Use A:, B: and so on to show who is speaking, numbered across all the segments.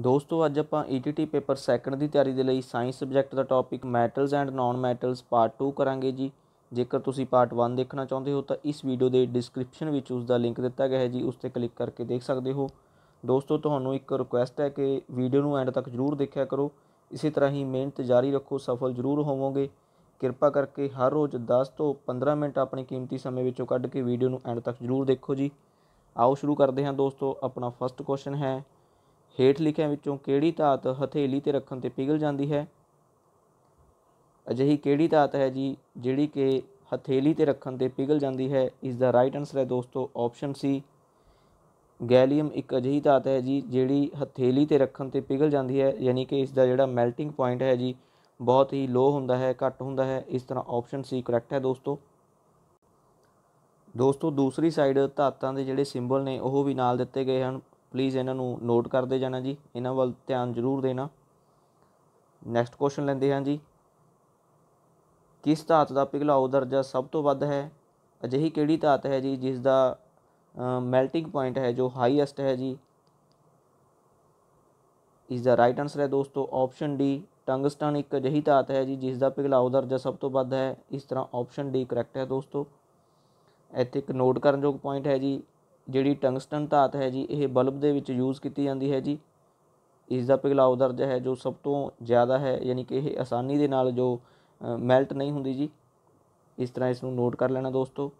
A: ਦੋਸਤੋ ਅੱਜ ਆਪਾਂ ETT ਪੇਪਰ ਸੈਕੰਡ ਦੀ ਤਿਆਰੀ ਦੇ ਲਈ ਸਾਇੰਸ ਸਬਜੈਕਟ ਦਾ topic metals and non metals part 2 ਕਰਾਂਗੇ ਜੀ ਜੇਕਰ ਤੁਸੀਂ ਪਾਰਟ 1 ਦੇਖਣਾ ਚਾਹੁੰਦੇ ਹੋ ਤਾਂ ਇਸ ਵੀਡੀਓ ਦੇ ਡਿਸਕ੍ਰਿਪਸ਼ਨ ਵਿੱਚ ਉਸ ਦਾ ਲਿੰਕ ਦਿੱਤਾ ਗਿਆ ਹੈ ਜੀ ਉਸ ਤੇ ਕਲਿੱਕ ਕਰਕੇ ਦੇਖ ਸਕਦੇ ਹੋ ਦੋਸਤੋ ਤੁਹਾਨੂੰ ਇੱਕ ਰਿਕੁਐਸਟ ਹੈ ਕਿ ਵੀਡੀਓ ਨੂੰ ਐਂਡ ਤੱਕ ਜ਼ਰੂਰ ਦੇਖਿਆ ਕਰੋ ਇਸੇ ਤਰ੍ਹਾਂ ਹੀ ਮਿਹਨਤ ਜਾਰੀ ਰੱਖੋ ਸਫਲ ਜ਼ਰੂਰ ਹੋਵੋਗੇ ਕਿਰਪਾ ਕਰਕੇ ਹਰ ਰੋਜ਼ 10 ਤੋਂ 15 ਮਿੰਟ ਆਪਣੇ ਕੀਮਤੀ ਸਮੇਂ ਵਿੱਚੋਂ ਕੱਢ ਕੇ ਵੀਡੀਓ ਨੂੰ ਐਂਡ ਤੱਕ ਜ਼ਰੂਰ ਦੇਖੋ ਜੀ ਆਓ ਸ਼ੁਰੂ ਕਰਦੇ ਹਾਂ ਦੋਸਤੋ ਆਪਣਾ ਫਸਟ ਕੁਐਸਚਨ ਹੈ ਹੇਠ ਲਿਖਿਆਂ ਵਿੱਚੋਂ ਕਿਹੜੀ ਧਾਤ ਹਥੇਲੀ ਤੇ ਰੱਖਣ ਤੇ ਪਿਘਲ ਜਾਂਦੀ ਹੈ ਅਜਿਹੀ ਕਿਹੜੀ ਧਾਤ ਹੈ ਜੀ ਜਿਹੜੀ ਕਿ ਹਥੇਲੀ ਤੇ ਰੱਖਣ ਤੇ ਪਿਘਲ ਜਾਂਦੀ ਹੈ ਇਸ ਦਾ ਰਾਈਟ ਆਨਸਰ ਹੈ ਦੋਸਤੋ ਆਪਸ਼ਨ ਸੀ ਗੈਲੀਅਮ ਇੱਕ ਅਜਿਹੀ ਧਾਤ ਹੈ ਜੀ ਜਿਹੜੀ ਹਥੇਲੀ ਤੇ ਰੱਖਣ ਤੇ ਪਿਘਲ ਜਾਂਦੀ ਹੈ ਯਾਨੀ ਕਿ ਇਸ ਦਾ ਜਿਹੜਾ ਮੈਲਟਿੰਗ ਪੁਆਇੰਟ ਹੈ ਜੀ ਬਹੁਤ ਹੀ ਲੋ ਹੁੰਦਾ ਹੈ ਘੱਟ ਹੁੰਦਾ ਹੈ ਇਸ ਤਰ੍ਹਾਂ ਆਪਸ਼ਨ ਸੀ ਕਰੈਕਟ ਹੈ ਦੋਸਤੋ ਦੋਸਤੋ ਦੂਸਰੀ ਸਾਈਡ ਧਾਤਾਂ ਦੇ ਜਿਹੜੇ ਸਿੰਬਲ ਨੇ ਉਹ ਵੀ ਨਾਲ ਦਿੱਤੇ ਗਏ ਹਨ ਪਲੀਜ਼ ਇਹਨਾਂ ਨੂੰ ਨੋਟ ਕਰਦੇ ਜਾਣਾ ਜੀ ਇਹਨਾਂ ਵੱਲ ਧਿਆਨ ਜ਼ਰੂਰ ਦੇਣਾ ਨੈਕਸਟ ਕੁਐਸਚਨ ਲੈਂਦੇ ਹਾਂ ਜੀ ਕਿਸ ਧਾਤ ਦਾ ਪਿਘਲਾਓ ਦਰਜਾ ਸਭ ਤੋਂ ਵੱਧ ਹੈ ਅਜਿਹੀ ਕਿਹੜੀ ਧਾਤ ਹੈ ਜੀ ਜਿਸ ਦਾ ਮੈਲਟਿੰਗ ਪੁਆਇੰਟ ਹੈ ਜੋ ਹਾਈਐਸਟ ਹੈ ਜੀ ਇਸ ਦਾ ਰਾਈਟ ਆਨਸਰ ਹੈ ਦੋਸਤੋ ਆਪਸ਼ਨ ਡੀ ਟੰਗਸਟਨ ਇੱਕ ਅਜਿਹੀ ਧਾਤ ਹੈ ਜੀ ਜਿਸ ਦਾ ਪਿਘਲਾਓ ਦਰਜਾ ਸਭ ਤੋਂ ਵੱਧ ਹੈ ਇਸ ਤਰ੍ਹਾਂ ਆਪਸ਼ਨ ਡੀ ਕਰੈਕਟ ਹੈ ਦੋਸਤੋ ਇੱਥੇ ਇੱਕ ਨੋਟ ਕਰਨ ਯੋਗ ਪੁਆਇੰਟ ਹੈ ਜੀ ਜਿਹੜੀ ਟੰਗਸਟਨ ਧਾਤ ਹੈ ਜੀ ਇਹ ਬਲਬ ਦੇ ਵਿੱਚ ਯੂਜ਼ ਕੀਤੀ ਜਾਂਦੀ ਹੈ ਜੀ ਇਸ ਦਾ ਪਿਘਲਾਉ ਦਰਜਾ ਹੈ ਜੋ ਸਭ ਤੋਂ ਜ਼ਿਆਦਾ ਹੈ ਯਾਨੀ ਕਿ ਇਹ ਆਸਾਨੀ ਦੇ ਨਾਲ ਜੋ ਮੈਲਟ ਨਹੀਂ ਹੁੰਦੀ ਜੀ ਇਸ ਤਰ੍ਹਾਂ ਇਸ ਨੂੰ ਨੋਟ ਕਰ ਲੈਣਾ ਦੋਸਤੋ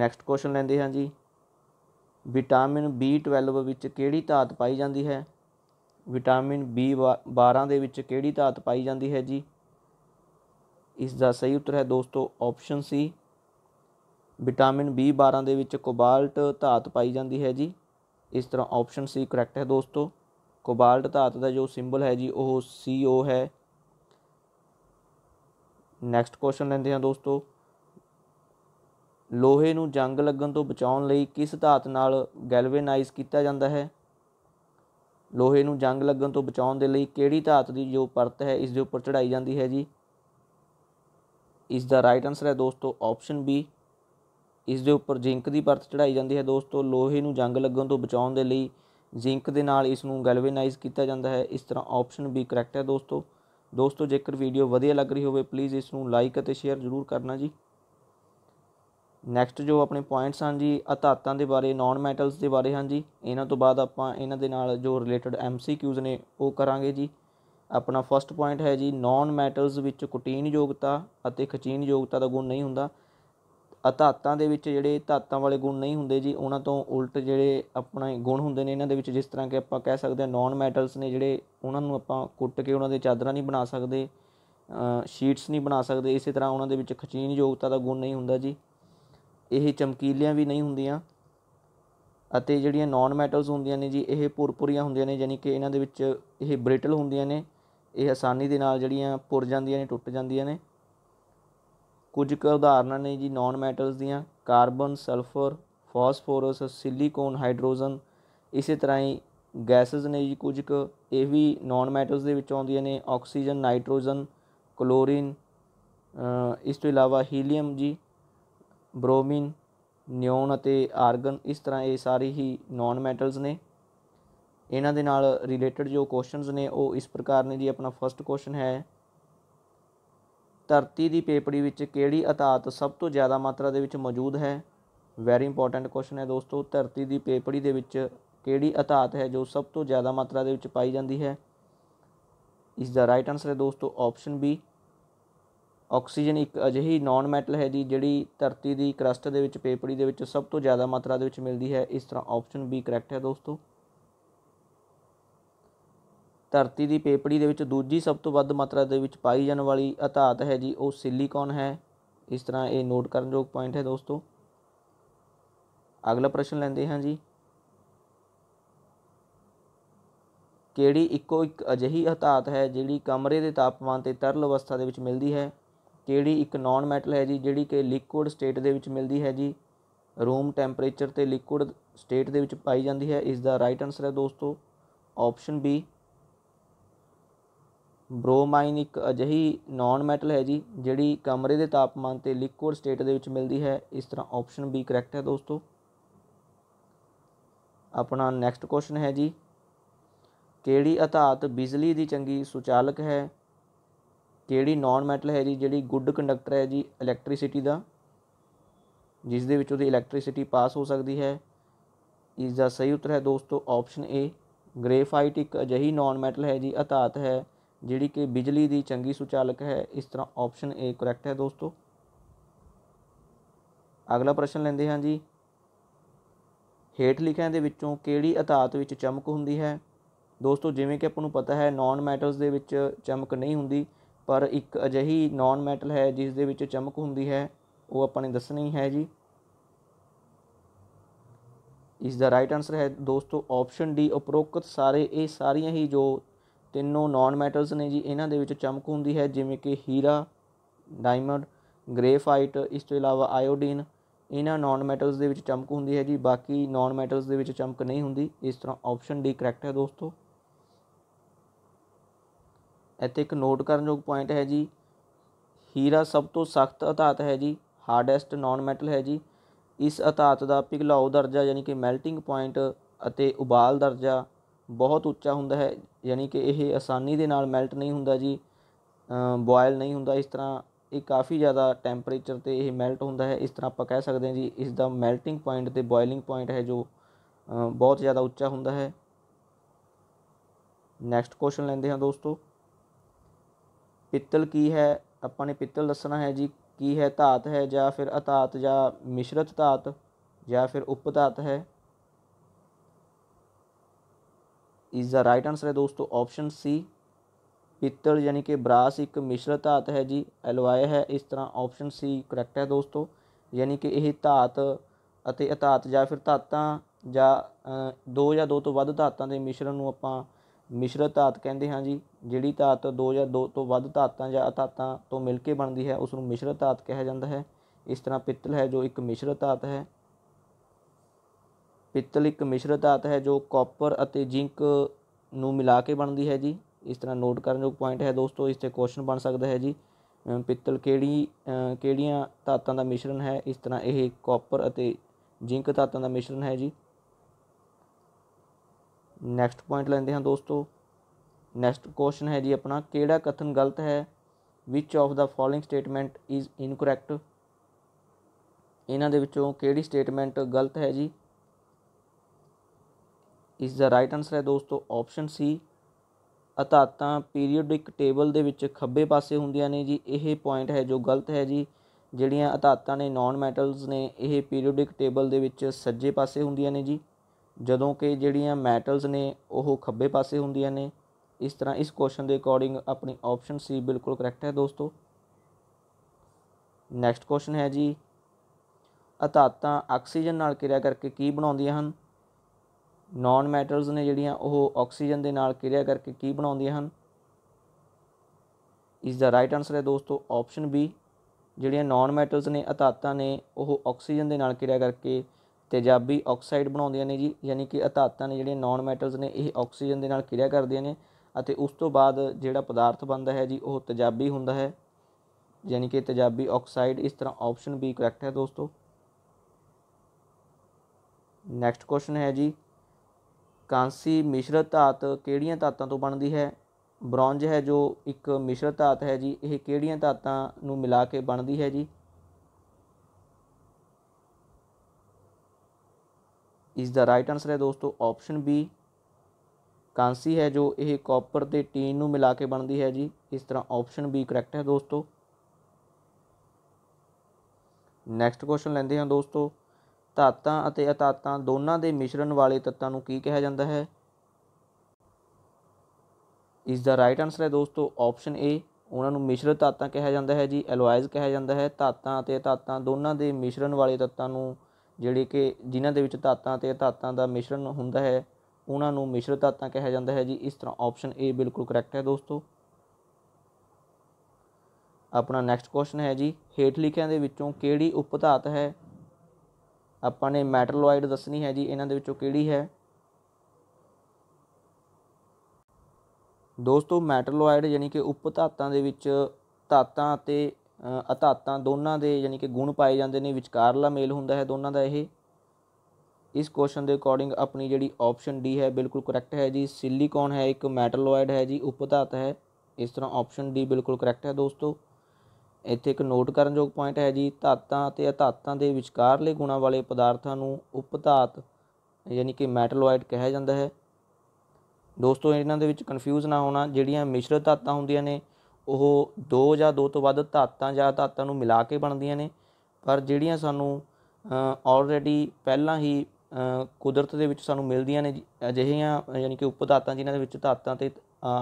A: ਨੈਕਸਟ ਕੁਐਸਚਨ ਲੈਂਦੇ ਹਾਂ ਜੀ ਵਿਟਾਮਿਨ B12 ਵਿੱਚ ਕਿਹੜੀ ਧਾਤ ਪਾਈ ਜਾਂਦੀ ਹੈ ਵਿਟਾਮਿਨ B12 ਦੇ ਵਿੱਚ ਕਿਹੜੀ ਧਾਤ ਪਾਈ ਜਾਂਦੀ ਹੈ ਜੀ ਇਸ ਦਾ ਸਹੀ ਉੱਤਰ ਹੈ ਦੋਸਤੋ ਆਪਸ਼ਨ ਸੀ ਵਿਟਾਮਿਨ B12 ਦੇ ਵਿੱਚ ਕੋਬਾਲਟ ਧਾਤ ਪਾਈ ਜਾਂਦੀ ਹੈ ਜੀ ਇਸ ਤਰ੍ਹਾਂ ਆਪਸ਼ਨ C ਕਰੈਕਟ ਹੈ ਦੋਸਤੋ ਕੋਬਾਲਟ ਧਾਤ ਦਾ ਜੋ ਸਿੰਬਲ ਹੈ ਜੀ ਉਹ CO ਹੈ ਨੈਕਸਟ ਕੁਐਸਚਨ ਲੈਂਦੇ ਹਾਂ ਦੋਸਤੋ ਲੋਹੇ ਨੂੰ ਜੰਗ ਲੱਗਣ ਤੋਂ ਬਚਾਉਣ ਲਈ ਕਿਸ ਧਾਤ ਨਾਲ ਗੈਲਵੇਨਾਈਜ਼ ਕੀਤਾ ਜਾਂਦਾ ਹੈ ਲੋਹੇ ਨੂੰ ਜੰਗ ਲੱਗਣ ਤੋਂ ਬਚਾਉਣ ਦੇ ਲਈ ਕਿਹੜੀ ਧਾਤ ਦੀ ਜੋ ਪਰਤ ਹੈ ਇਸ ਦੇ ਉੱਪਰ ਚੜਾਈ ਜਾਂਦੀ ਹੈ ਜੀ ਇਸ ਦਾ ਰਾਈਟ ਆਨਸਰ ਹੈ ਦੋਸਤੋ ਆਪਸ਼ਨ ਬੀ ਇਸ ਦੇ ਉੱਪਰ ਜ਼ਿੰਕ ਦੀ ਪਰਤ ਚੜਾਈ ਜਾਂਦੀ ਹੈ ਦੋਸਤੋ ਲੋਹੇ ਨੂੰ ਜੰਗ ਲੱਗਣ ਤੋਂ ਬਚਾਉਣ ਦੇ ਲਈ ਜ਼ਿੰਕ ਦੇ ਨਾਲ ਇਸ ਨੂੰ ਗੈਲਵੇਨਾਈਜ਼ ਕੀਤਾ ਜਾਂਦਾ ਹੈ ਇਸ ਤਰ੍ਹਾਂ ਆਪਸ਼ਨ ਵੀ ਕਰੈਕਟ ਹੈ ਦੋਸਤੋ ਦੋਸਤੋ ਜੇਕਰ ਵੀਡੀਓ ਵਧੀਆ ਲੱਗ ਰਹੀ ਹੋਵੇ ਪਲੀਜ਼ ਇਸ ਨੂੰ ਲਾਈਕ ਅਤੇ ਸ਼ੇਅਰ ਜ਼ਰੂਰ ਕਰਨਾ ਜੀ ਨੈਕਸਟ ਜੋ ਆਪਣੇ ਪੁਆਇੰਟਸ ਹਨ ਜੀ ਅਧਾਤਾਂ ਦੇ ਬਾਰੇ ਨਾਨ ਮੈਟਲਸ ਦੇ ਬਾਰੇ ਹਨ ਜੀ ਇਹਨਾਂ ਤੋਂ ਬਾਅਦ ਆਪਾਂ ਇਹਨਾਂ ਦੇ ਨਾਲ ਜੋ ਰਿਲੇਟਡ ਐਮਸੀਕਿਊਜ਼ ਨੇ ਉਹ ਕਰਾਂਗੇ ਜੀ ਆਪਣਾ ਫਰਸਟ ਪੁਆਇੰਟ ਹੈ ਜੀ ਨਾਨ ਮੈਟਲਸ ਵਿੱਚ ਕੁਟੀਨ ਯੋਗਤਾ ਅਤੇ ਖਚੀਨ ਯੋਗਤਾ ਦਾ ਗੁਣ ਨਹੀਂ ਹੁੰਦਾ ਅਧਾਤਾਂ ਦੇ ਵਿੱਚ ਜਿਹੜੇ ਧਾਤਾਂ ਵਾਲੇ ਗੁਣ ਨਹੀਂ ਹੁੰਦੇ ਜੀ ਉਹਨਾਂ ਤੋਂ ਉਲਟ ਜਿਹੜੇ ਆਪਣਾ ਗੁਣ ਹੁੰਦੇ ਨੇ ਇਹਨਾਂ ਦੇ ਵਿੱਚ ਜਿਸ ਤਰ੍ਹਾਂ ਕਿ ਆਪਾਂ ਕਹਿ ਸਕਦੇ ਹਾਂ ਨਾਨ ਮੈਟਲਸ ਨੇ ਜਿਹੜੇ ਉਹਨਾਂ ਨੂੰ ਆਪਾਂ ਕੁੱਟ ਕੇ ਉਹਨਾਂ ਦੇ ਚਾਦਰਾਂ ਨਹੀਂ ਬਣਾ ਸਕਦੇ ਸ਼ੀਟਸ ਨਹੀਂ ਬਣਾ ਸਕਦੇ ਇਸੇ ਤਰ੍ਹਾਂ ਉਹਨਾਂ ਦੇ ਵਿੱਚ ਖਚੀਨ ਯੋਗਤਾ ਦਾ ਗੁਣ ਨਹੀਂ ਹੁੰਦਾ ਜੀ ਇਹ ਚਮਕੀਲੀਆਂ ਵੀ ਨਹੀਂ ਹੁੰਦੀਆਂ ਅਤੇ ਜਿਹੜੀਆਂ ਨਾਨ ਮੈਟਲਸ ਹੁੰਦੀਆਂ ਨੇ ਜੀ ਇਹ ਪੁਰਪੁਰੀਆਂ ਹੁੰਦੀਆਂ ਨੇ ਯਾਨੀ ਕਿ ਇਹਨਾਂ ਦੇ ਵਿੱਚ ਇਹ ਬ੍ਰਿਟਲ ਹੁੰਦੀਆਂ ਨੇ ਇਹ ਆਸਾਨੀ ਦੇ ਨਾਲ ਜਿਹੜੀਆਂ ਪੁਰ ਜਾਂਦੀਆਂ ਨੇ ਟੁੱਟ ਜਾਂਦੀਆਂ ਨੇ ਕੁਝ ਕੁ ਉਦਾਹਰਨਾਂ ਨੇ ਜੀ ਨਾਨ ਮੈਟਲਸ ਦੀਆਂ carbon sulphur phosphorus silicon hydrogen ਇਸੇ ਤਰ੍ਹਾਂ ਹੀ ਗੈਸਸ ਨੇ ਜੀ ਕੁਝ ਕੁ ਇਹ ਵੀ ਨਾਨ ਮੈਟਲਸ ਦੇ ਵਿੱਚ ਆਉਂਦੀਆਂ ਨੇ ਆਕਸੀਜਨ ਨਾਈਟ੍ਰੋਜਨ ਕਲੋਰੀਨ ਇਸ ਤੋਂ ਇਲਾਵਾ ਹੀਲੀਅਮ ਜੀ ਬ੍ਰੋਮੀਨ ਨਿਓਨ ਅਤੇ ਆਰਗਨ ਇਸ ਤਰ੍ਹਾਂ ਇਹ ਸਾਰੇ ਹੀ ਨਾਨ ਮੈਟਲਸ ਨੇ ਇਹਨਾਂ ਦੇ ਨਾਲ ਰਿਲੇਟਡ ਜੋ ਕੁਐਸਚਨਸ ਨੇ ਉਹ ਇਸ ਪ੍ਰਕਾਰ ਨੇ ਜੀ ਆਪਣਾ ਫਰਸਟ ਕੁਐਸਚਨ ਹੈ ਧਰਤੀ ਦੀ ਪੇਪੜੀ ਵਿੱਚ ਕਿਹੜੀ ਅਤਾਤ ਸਭ ਤੋਂ ਜ਼ਿਆਦਾ ਮਾਤਰਾ ਦੇ ਵਿੱਚ ਮੌਜੂਦ ਹੈ ਵੈਰੀ ਇੰਪੋਰਟੈਂਟ ਕੁਐਸਚਨ ਹੈ ਦੋਸਤੋ ਧਰਤੀ ਦੀ ਪੇਪੜੀ ਦੇ ਵਿੱਚ ਕਿਹੜੀ ਅਤਾਤ ਹੈ ਜੋ ਸਭ ਤੋਂ ਜ਼ਿਆਦਾ ਮਾਤਰਾ ਦੇ ਵਿੱਚ ਪਾਈ ਜਾਂਦੀ ਹੈ ਇਸ ਦਾ ਰਾਈਟ ਆਨਸਰ ਹੈ ਦੋਸਤੋ ਆਪਸ਼ਨ ਬੀ ਆਕਸੀਜਨ ਇੱਕ ਅਜਿਹੀ ਨਾਨ ਮੈਟਲ ਹੈ ਜੀ ਜਿਹੜੀ ਧਰਤੀ ਦੀ ਕਰਸਟ ਦੇ ਵਿੱਚ ਪੇਪੜੀ ਦੇ ਵਿੱਚ ਸਭ ਤੋਂ ਜ਼ਿਆਦਾ ਮਾਤਰਾ ਦੇ ਵਿੱਚ ਮਿਲਦੀ ਹੈ ਇਸ ਤਰ੍ਹਾਂ ਆਪਸ਼ਨ ਬੀ ਕਰੈਕਟ ਹੈ ਦੋਸਤੋ ਧਰਤੀ ਦੀ ਪੇਪੜੀ ਦੇ ਵਿੱਚ ਦੂਜੀ ਸਭ ਤੋਂ ਵੱਧ ਮਾਤਰਾ ਦੇ ਵਿੱਚ ਪਾਈ ਜਾਣ ਵਾਲੀ ਅਧਾਤ ਹੈ ਜੀ ਉਹ ਸਿਲੀਕਨ ਹੈ ਇਸ ਤਰ੍ਹਾਂ ਇਹ ਨੋਟ ਕਰਨ ਯੋਗ ਪੁਆਇੰਟ ਹੈ ਦੋਸਤੋ ਅਗਲਾ ਪ੍ਰਸ਼ਨ ਲੈਂਦੇ ਹਾਂ ਜੀ ਕਿਹੜੀ ਇੱਕੋ ਇੱਕ ਅਜਿਹੀ ਅਧਾਤ ਹੈ ਜਿਹੜੀ ਕਮਰੇ ਦੇ ਤਾਪਮਾਨ ਤੇ ਤਰਲ ਅਵਸਥਾ ਦੇ ਵਿੱਚ ਮਿਲਦੀ ਹੈ ਕਿਹੜੀ ਇੱਕ ਨਾਨ ਮੈਟਲ ਹੈ ਜੀ ਜਿਹੜੀ ਕਿ ਲਿਕੁਇਡ ਸਟੇਟ ਦੇ ਵਿੱਚ ਮਿਲਦੀ ਹੈ ਜੀ ਰੂਮ ਟੈਂਪਰੇਚਰ ਤੇ ਲਿਕੁਇਡ ਸਟੇਟ ਦੇ ਵਿੱਚ ਪਾਈ ਜਾਂਦੀ ਹੈ ਇਸ ਦਾ ਰਾਈਟ ਆਨਸਰ ਹੈ ਦੋਸਤੋ ਆਪਸ਼ਨ ਬੀ ਬ੍ਰੋਮਾਈਨ ਇੱਕ ਅਜਿਹੀ ਨਾਨ ਮੈਟਲ ਹੈ ਜੀ ਜਿਹੜੀ ਕਮਰੇ ਦੇ ਤਾਪਮਾਨ ਤੇ ਲਿਕੁਇਡ ਸਟੇਟ ਦੇ ਵਿੱਚ ਮਿਲਦੀ ਹੈ ਇਸ ਤਰ੍ਹਾਂ ਆਪਸ਼ਨ ਬੀ ਕਰੈਕਟ ਹੈ ਦੋਸਤੋ ਆਪਣਾ ਨੈਕਸਟ ਕੁਐਸਚਨ ਹੈ ਜੀ ਕਿਹੜੀ ਅਧਾਤ ਬਿਜਲੀ ਦੀ ਚੰਗੀ ਸੁਚਾਲਕ ਹੈ ਕਿਹੜੀ ਨਾਨ ਮੈਟਲ ਹੈ ਜੀ ਜਿਹੜੀ ਗੁੱਡ ਕੰਡਕਟਰ ਹੈ ਜੀ ਇਲੈਕਟ੍ਰਿਸਿਟੀ ਦਾ ਜਿਸ ਦੇ ਵਿੱਚ ਉਹਦੀ ਇਲੈਕਟ੍ਰਿਸਿਟੀ ਪਾਸ ਹੋ ਸਕਦੀ ਹੈ ਇਸ ਦਾ ਸਹੀ ਉੱਤਰ ਹੈ ਦੋਸਤੋ ਆਪਸ਼ਨ ਏ ਗ੍ਰੇਫਾਈਟ ਇੱਕ ਅਜਿਹੀ ਨਾਨ ਮੈਟਲ ਹੈ ਜੀ ਅਧਾਤ ਹੈ ਜਿਹੜੀ ਕਿ ਬਿਜਲੀ ਦੀ ਚੰਗੀ ਸੁਚਾਲਕ ਹੈ ਇਸ ਤਰ੍ਹਾਂ ਆਪਸ਼ਨ ਏ ਕਰੈਕਟ ਹੈ ਦੋਸਤੋ ਅਗਲਾ ਪ੍ਰਸ਼ਨ ਲੈਂਦੇ ਹਾਂ ਜੀ ਹੇਠ ਲਿਖਿਆਂ ਦੇ ਵਿੱਚੋਂ ਕਿਹੜੀ ਅਧਾਤ ਵਿੱਚ ਚਮਕ ਹੁੰਦੀ ਹੈ ਦੋਸਤੋ ਜਿਵੇਂ ਕਿ ਆਪਾਂ ਨੂੰ ਪਤਾ ਹੈ ਨਾਨ ਮੈਟਲਸ ਦੇ ਵਿੱਚ ਚਮਕ ਨਹੀਂ ਹੁੰਦੀ ਪਰ ਇੱਕ ਅਜਿਹੀ ਨਾਨ ਮੈਟਲ ਹੈ ਜਿਸ ਦੇ ਵਿੱਚ ਚਮਕ ਹੁੰਦੀ ਹੈ ਉਹ ਆਪਾਂ ਨੇ ਦੱਸਣੀ ਹੈ ਜੀ ਇਸ ਦਾ ਰਾਈਟ ਆਨਸਰ ਹੈ ਦੋਸਤੋ ਆਪਸ਼ਨ ਡੀ ਉਪਰੋਕਤ ਸਾਰੇ ਇਹ ਸਾਰੀਆਂ ਹੀ ਜੋ ਤਿੰਨੋਂ ਨਾਨ ਮੈਟਲਸ ਨੇ ਜੀ ਇਹਨਾਂ ਦੇ ਵਿੱਚ ਚਮਕ ਹੁੰਦੀ ਹੈ ਜਿਵੇਂ ਕਿ ਹੀਰਾ ਡਾਇਮੰਡ ਗ੍ਰੇਫਾਈਟ ਇਸ ਤੋਂ ਇਲਾਵਾ ਆਇਓਡੀਨ ਇਹਨਾਂ ਨਾਨ ਮੈਟਲਸ ਦੇ ਵਿੱਚ ਚਮਕ ਹੁੰਦੀ ਹੈ ਜੀ ਬਾਕੀ ਨਾਨ ਮੈਟਲਸ ਦੇ ਵਿੱਚ ਚਮਕ ਨਹੀਂ ਹੁੰਦੀ ਇਸ ਤਰ੍ਹਾਂ ਆਪਸ਼ਨ ਡੀ ਕਰੈਕਟ ਹੈ ਦੋਸਤੋ ਇੱਥੇ ਇੱਕ ਨੋਟ ਕਰਨਯੋਗ ਪੁਆਇੰਟ ਹੈ ਜੀ ਹੀਰਾ ਸਭ ਤੋਂ ਸਖਤ ਅਧਾਤ ਹੈ ਜੀ ਹਾਰਡੈਸਟ ਨਾਨ ਮੈਟਲ ਹੈ ਜੀ ਇਸ ਅਧਾਤ ਦਾ ਪਿਘਲਾਓ ਦਰਜਾ ਯਾਨੀ ਕਿ ਮੈਲਟਿੰਗ ਪੁਆਇੰਟ ਅਤੇ ਉਬਾਲ ਦਰਜਾ ਬਹੁਤ ਉੱਚਾ ਹੁੰਦਾ ਹੈ ਯਾਨੀ ਕਿ ਇਹ ਆਸਾਨੀ ਦੇ ਨਾਲ ਮੈਲਟ ਨਹੀਂ ਹੁੰਦਾ ਜੀ ਬੋਇਲ ਨਹੀਂ ਹੁੰਦਾ ਇਸ ਤਰ੍ਹਾਂ ਇਹ ਕਾਫੀ ਜ਼ਿਆਦਾ ਟੈਂਪਰੇਚਰ ਤੇ ਇਹ ਮੈਲਟ ਹੁੰਦਾ ਹੈ ਇਸ ਤਰ੍ਹਾਂ ਆਪਾਂ ਕਹਿ ਸਕਦੇ ਹਾਂ ਜੀ ਇਸ ਦਾ ਮੈਲਟਿੰਗ ਪੁਆਇੰਟ ਤੇ ਬੋਇਲਿੰਗ ਪੁਆਇੰਟ ਹੈ ਜੋ ਬਹੁਤ ਜ਼ਿਆਦਾ ਉੱਚਾ ਹੁੰਦਾ ਹੈ ਨੈਕਸਟ ਕੁਐਸਚਨ ਲੈਂਦੇ ਹਾਂ ਦੋਸਤੋ ਪਿੱਤਲ ਕੀ ਹੈ ਆਪਾਂ ਨੇ ਪਿੱਤਲ ਦੱਸਣਾ ਹੈ ਜੀ ਕੀ ਹੈ ਧਾਤ ਹੈ ਜਾਂ ਫਿਰ ਅਧਾਤ ਜਾਂ ਮਿਸ਼ਰਤ ਧਾਤ ਜਾਂ ਫਿਰ ਉਪਧਾਤ ਹੈ ਇਜ਼ ਦਾ ਰਾਈਟ ਆਨਸਰ ਹੈ ਦੋਸਤੋ ਆਪਸ਼ਨ ਸੀ ਪਿੱਤਲ ਯਾਨੀ ਕਿ ਬਰਾਸ ਇੱਕ ਮਿਸ਼ਰਤ ਧਾਤ ਹੈ ਜੀ ਐਲੋਏ ਹੈ ਇਸ ਤਰ੍ਹਾਂ ਆਪਸ਼ਨ ਸੀ ਕਰੈਕਟ ਹੈ ਦੋਸਤੋ ਯਾਨੀ ਕਿ ਇਹ ਧਾਤ ਅਤੇ ਅਧਾਤ ਜਾਂ ਫਿਰ ਧਾਤਾਂ ਜਾਂ ਦੋ ਜਾਂ ਦੋ ਤੋਂ ਵੱਧ ਧਾਤਾਂ ਦੇ ਮਿਸ਼ਰਣ ਨੂੰ ਆਪਾਂ ਮਿਸ਼ਰਤ ਧਾਤ ਕਹਿੰਦੇ ਹਾਂ ਜੀ ਜਿਹੜੀ ਧਾਤ ਦੋ ਜਾਂ ਦੋ ਤੋਂ ਵੱਧ ਧਾਤਾਂ ਜਾਂ ਅਧਾਤਾਂ ਤੋਂ ਮਿਲ ਕੇ ਬਣਦੀ ਹੈ ਉਸ ਨੂੰ ਮਿਸ਼ਰਤ ਧਾਤ ਕਿਹਾ ਜਾਂਦਾ ਹੈ ਇਸ ਤਰ੍ਹਾਂ ਪਿੱਤਲ ਹੈ ਜੋ ਇੱਕ ਮਿਸ਼ਰਤ ਧਾਤ ਹੈ ਪਿੱਤਲ ਇੱਕ ਮਿਸ਼ਰਤ ਧਾਤ ਹੈ ਜੋ ਕਾਪਰ ਅਤੇ ਜ਼ਿੰਕ ਨੂੰ ਮਿਲਾ ਕੇ ਬਣਦੀ ਹੈ ਜੀ ਇਸ ਤਰ੍ਹਾਂ ਨੋਟ ਕਰਨ ਯੋਗ ਪੁਆਇੰਟ ਹੈ ਦੋਸਤੋ ਇਸ ਤੇ ਕੁਐਸਚਨ ਬਣ ਸਕਦਾ ਹੈ ਜੀ ਪਿੱਤਲ ਕਿਹੜੀ ਕਿਹੜੀਆਂ ਧਾਤਾਂ ਦਾ ਮਿਸ਼ਰਣ ਹੈ ਇਸ ਤਰ੍ਹਾਂ ਇਹ ਕਾਪਰ ਅਤੇ ਜ਼ਿੰਕ ਧਾਤਾਂ ਦਾ ਮਿਸ਼ਰਣ ਹੈ ਜੀ ਨੈਕਸਟ ਪੁਆਇੰਟ ਲੈਂਦੇ ਹਾਂ ਦੋਸਤੋ ਨੈਕਸਟ ਕੁਐਸਚਨ ਹੈ ਜੀ ਆਪਣਾ ਕਿਹੜਾ ਕਥਨ ਗਲਤ ਹੈ which of the following statement is incorrect ਇਹਨਾਂ ਦੇ ਵਿੱਚੋਂ ਕਿਹੜੀ ਸਟੇਟਮੈਂਟ ਗਲਤ ਹੈ ਜੀ ਇਸ ਦਾ ਰਾਈਟ ਆਨਸਰ ਹੈ ਦੋਸਤੋ ਆਪਸ਼ਨ ਸੀ ਅਧਾਤਾਂ ਪੀਰੀਓਡਿਕ ਟੇਬਲ ਦੇ ਵਿੱਚ ਖੱਬੇ ਪਾਸੇ ਹੁੰਦੀਆਂ ਨੇ ਜੀ ਇਹ ਪੁਆਇੰਟ ਹੈ ਜੋ ਗਲਤ ਹੈ ਜੀ ਜਿਹੜੀਆਂ ਅਧਾਤਾਂ ਨੇ ਨਾਨ ਮੈਟਲਸ ਨੇ ਇਹ ਪੀਰੀਓਡਿਕ ਟੇਬਲ ਦੇ ਵਿੱਚ ਸੱਜੇ ਪਾਸੇ ਹੁੰਦੀਆਂ ਨੇ ਜੀ ਜਦੋਂ ਕਿ ਜਿਹੜੀਆਂ ਮੈਟਲਸ ਨੇ ਉਹ ਖੱਬੇ ਪਾਸੇ ਹੁੰਦੀਆਂ ਨੇ ਇਸ ਤਰ੍ਹਾਂ ਇਸ ਕੁਐਸਚਨ ਦੇ ਅਕੋਰਡਿੰਗ ਆਪਣੀ ਆਪਸ਼ਨ ਸੀ ਬਿਲਕੁਲ ਕਰੈਕਟ ਹੈ ਦੋਸਤੋ ਨੈਕਸਟ ਕੁਐਸਚਨ ਹੈ ਜੀ ਅਧਾਤਾਂ ਆਕਸੀਜਨ ਨਾਲ ਕਿਰਿਆ ਕਰਕੇ ਕੀ ਬਣਾਉਂਦੀਆਂ ਹਨ ਨਾਨ ਮੈਟਲਸ ਨੇ ਜਿਹੜੀਆਂ ਉਹ ਆਕਸੀਜਨ ਦੇ ਨਾਲ ਕਿਰਿਆ ਕਰਕੇ ਕੀ ਬਣਾਉਂਦੀਆਂ ਹਨ ਇਸ ਦਾ ਰਾਈਟ ਆਨਸਰ ਹੈ ਦੋਸਤੋ ਆਪਸ਼ਨ ਬੀ ਜਿਹੜੀਆਂ ਨਾਨ ਮੈਟਲਸ ਨੇ ਅਧਾਤਾਂ ਨੇ ਉਹ ਆਕਸੀਜਨ ਦੇ ਨਾਲ ਕਿਰਿਆ ਕਰਕੇ ਤੇਜ਼ਾਬੀ ਆਕਸਾਈਡ ਬਣਾਉਂਦੀਆਂ ਨੇ ਜੀ ਯਾਨੀ ਕਿ ਅਧਾਤਾਂ ਨੇ ਜਿਹੜੀਆਂ ਨਾਨ ਮੈਟਲਸ ਨੇ ਇਹ ਆਕਸੀਜਨ ਦੇ ਨਾਲ ਕਿਰਿਆ ਕਰਦੀਆਂ ਨੇ ਅਤੇ ਉਸ ਤੋਂ ਬਾਅਦ ਜਿਹੜਾ ਪਦਾਰਥ ਬਣਦਾ ਹੈ ਜੀ ਉਹ ਤੇਜ਼ਾਬੀ ਹੁੰਦਾ ਹੈ ਯਾਨੀ ਕਿ ਤੇਜ਼ਾਬੀ ਆਕਸਾਈਡ ਇਸ ਤਰ੍ਹਾਂ ਆਪਸ਼ਨ ਬੀ ਕਰੈਕਟ ਹੈ ਦੋਸਤੋ ਨੈਕਸਟ ਕੁਐਸਚਨ ਹੈ ਜੀ ਕਾਂਸੀ ਮਿਸ਼ਰਤ ਧਾਤ ਕਿਹੜੀਆਂ ਧਾਤਾਂ ਤੋਂ ਬਣਦੀ ਹੈ ਬ੍ਰੌਂਜ ਹੈ ਜੋ ਇੱਕ ਮਿਸ਼ਰਤ ਧਾਤ ਹੈ ਜੀ ਇਹ ਕਿਹੜੀਆਂ ਧਾਤਾਂ ਨੂੰ ਮਿਲਾ ਕੇ ਬਣਦੀ ਹੈ ਜੀ ਇਸ ਦਾ ਰਾਈਟ ਆਨਸਰ ਹੈ ਦੋਸਤੋ ਆਪਸ਼ਨ ਬੀ ਕਾਂਸੀ ਹੈ ਜੋ ਇਹ ਕਾਪਰ ਤੇ ਟੀਨ ਨੂੰ ਮਿਲਾ ਕੇ ਬਣਦੀ ਹੈ ਜੀ ਇਸ ਤਰ੍ਹਾਂ ਆਪਸ਼ਨ ਬੀ ਕਰੈਕਟ ਹੈ ਦੋਸਤੋ ਨੈਕਸਟ ਕੁਐਸਚਨ ਲੈਂਦੇ ਹਾਂ ਦੋਸਤੋ ਧਾਤਾਂ ਅਤੇ ਅਤਾਤਾਂ ਦੋਨਾਂ ਦੇ ਮਿਸ਼ਰਣ ਵਾਲੇ ਤੱਤਾਂ ਨੂੰ ਕੀ ਕਿਹਾ ਜਾਂਦਾ ਹੈ ਇਸ ਦਾ ਰਾਈਟ ਆਨਸਰ ਹੈ ਦੋਸਤੋ ਆਪਸ਼ਨ ਏ ਉਹਨਾਂ ਨੂੰ ਮਿਸ਼ਰਤ ਧਾਤਾਂ ਕਿਹਾ ਜਾਂਦਾ ਹੈ ਜੀ ਐਲੋਇਜ਼ ਕਿਹਾ ਜਾਂਦਾ ਹੈ ਧਾਤਾਂ ਅਤੇ ਅਤਾਤਾਂ ਦੋਨਾਂ ਦੇ ਮਿਸ਼ਰਣ ਵਾਲੇ ਤੱਤਾਂ ਨੂੰ ਜਿਹੜੇ ਕਿ ਜਿਨ੍ਹਾਂ ਦੇ ਵਿੱਚ ਧਾਤਾਂ ਅਤੇ ਅਤਾਤਾਂ ਦਾ ਮਿਸ਼ਰਣ ਹੁੰਦਾ ਹੈ ਉਹਨਾਂ ਨੂੰ ਮਿਸ਼ਰਤ ਧਾਤਾਂ ਕਿਹਾ ਜਾਂਦਾ ਹੈ ਜੀ ਇਸ ਤਰ੍ਹਾਂ ਆਪਸ਼ਨ ਏ ਬਿਲਕੁਲ ਕਰੈਕਟ ਹੈ ਦੋਸਤੋ ਆਪਣਾ ਨੈਕਸਟ ਕੁਐਸਚਨ ਹੈ ਜੀ ਹੇਠ ਲਿਖਿਆਂ ਦੇ ਵਿੱਚੋਂ ਕਿਹੜੀ ਉਪਧਾਤ ਹੈ ਆਪਾਂ ਨੇ ਮੈਟਲੋਇਡ ਦੱਸਣੀ ਹੈ ਜੀ ਇਹਨਾਂ ਦੇ ਵਿੱਚੋਂ ਕਿਹੜੀ ਹੈ ਦੋਸਤੋ ਮੈਟਲੋਇਡ ਯਾਨੀ ਕਿ ਉਪਧਾਤਾਂ ਦੇ ਵਿੱਚ ਧਾਤਾਂ ਅਤੇ ਅਧਾਤਾਂ ਦੋਨਾਂ ਦੇ ਯਾਨੀ ਕਿ ਗੁਣ ਪਾਏ ਜਾਂਦੇ ਨੇ ਵਿਚਕਾਰਲਾ ਮੇਲ ਹੁੰਦਾ ਹੈ ਦੋਨਾਂ ਦਾ ਇਹ ਇਸ ਕੁਐਸਚਨ ਦੇ ਅਕੋਰਡਿੰਗ ਆਪਣੀ ਜਿਹੜੀ ਆਪਸ਼ਨ ਡੀ ਹੈ ਬਿਲਕੁਲ ਕਰੈਕਟ ਹੈ ਜੀ ਸਿਲੀਕਨ ਹੈ ਇੱਕ ਮੈਟਲੋਇਡ ਹੈ ਜੀ ਉਪਧਾਤ ਹੈ ਇਸ ਤਰ੍ਹਾਂ ਆਪਸ਼ਨ ਡੀ ਬਿਲਕੁਲ ਕਰੈਕਟ ਹੈ ਦੋਸਤੋ ਇੱਥੇ ਇੱਕ ਨੋਟ ਕਰਨਯੋਗ ਪੁਆਇੰਟ ਹੈ ਜੀ ਧਾਤਾਂ ਅਤੇ ਅਧਾਤਾਂ ਦੇ ਵਿਚਕਾਰਲੇ ਗੁਣਾ ਵਾਲੇ ਪਦਾਰਥਾਂ ਨੂੰ ਉਪਧਾਤ ਯਾਨੀ ਕਿ ਮੈਟਲੋਇਡ ਕਿਹਾ ਜਾਂਦਾ ਹੈ ਦੋਸਤੋ ਇਹਨਾਂ ਦੇ ਵਿੱਚ ਕਨਫਿਊਜ਼ ਨਾ ਹੋਣਾ ਜਿਹੜੀਆਂ ਮਿਸ਼ਰਤ ਧਾਤਾਂ ਹੁੰਦੀਆਂ ਨੇ ਉਹ ਦੋ ਜਾਂ ਦੋ ਤੋਂ ਵੱਧ ਧਾਤਾਂ ਜਾਂ ਧਾਤਾਂ ਨੂੰ ਮਿਲਾ ਕੇ ਬਣਦੀਆਂ ਨੇ ਪਰ ਜਿਹੜੀਆਂ ਸਾਨੂੰ ਆਲਰੇਡੀ ਪਹਿਲਾਂ ਹੀ ਕੁਦਰਤ ਦੇ ਵਿੱਚ ਸਾਨੂੰ ਮਿਲਦੀਆਂ ਨੇ ਅਜਿਹੀਆਂ ਯਾਨੀ ਕਿ ਉਪਧਾਤਾਂ ਜਿਨ੍ਹਾਂ ਦੇ ਵਿੱਚ ਧਾਤਾਂ ਤੇ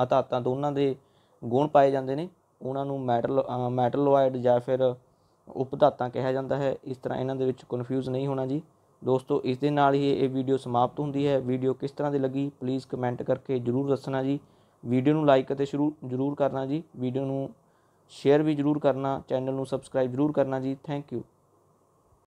A: ਅਧਾਤਾਂ ਦੋਨਾਂ ਦੇ ਗੁਣ ਪਾਏ ਜਾਂਦੇ ਨੇ ਉਹਨਾਂ ਨੂੰ ਮੈਟਲ ਮੈਟਲੋਇਡ ਜਾਂ ਫਿਰ ਉਪਧਾਤਾਂ ਕਿਹਾ ਜਾਂਦਾ ਹੈ ਇਸ ਤਰ੍ਹਾਂ ਇਹਨਾਂ ਦੇ ਵਿੱਚ ਕਨਫਿਊਜ਼ ਨਹੀਂ ਹੋਣਾ ਜੀ ਦੋਸਤੋ ਇਸ ਦੇ ਨਾਲ ਹੀ ਇਹ ਵੀਡੀਓ ਸਮਾਪਤ ਹੁੰਦੀ ਹੈ ਵੀਡੀਓ ਕਿਸ ਤਰ੍ਹਾਂ ਦੀ ਲੱਗੀ ਪਲੀਜ਼ ਕਮੈਂਟ ਕਰਕੇ ਜਰੂਰ ਦੱਸਣਾ ਜੀ ਵੀਡੀਓ ਨੂੰ ਲਾਈਕ ਅਤੇ ਸ਼ੁਰੂ ਜਰੂਰ ਕਰਨਾ ਜੀ ਵੀਡੀਓ ਨੂੰ ਸ਼ੇਅਰ ਵੀ ਜਰੂਰ ਕਰਨਾ ਚੈਨਲ ਨੂੰ ਸਬਸਕ੍ਰਾਈਬ ਜਰੂਰ ਕਰਨਾ ਜੀ ਥੈਂਕ ਯੂ